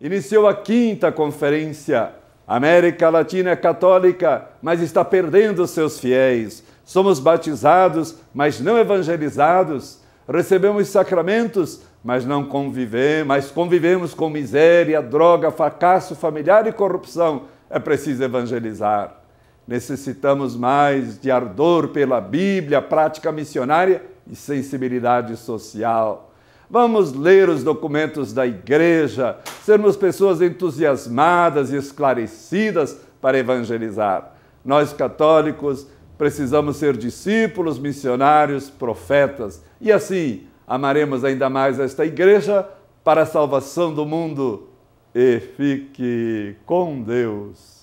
Iniciou a quinta conferência. A América Latina é católica, mas está perdendo seus fiéis. Somos batizados, mas não evangelizados. Recebemos sacramentos, mas não convivemos, mas convivemos com miséria, droga, fracasso familiar e corrupção. É preciso evangelizar. Necessitamos mais de ardor pela Bíblia, prática missionária e sensibilidade social. Vamos ler os documentos da igreja, sermos pessoas entusiasmadas e esclarecidas para evangelizar. Nós católicos precisamos ser discípulos, missionários, profetas e assim amaremos ainda mais esta igreja para a salvação do mundo. E fique com Deus.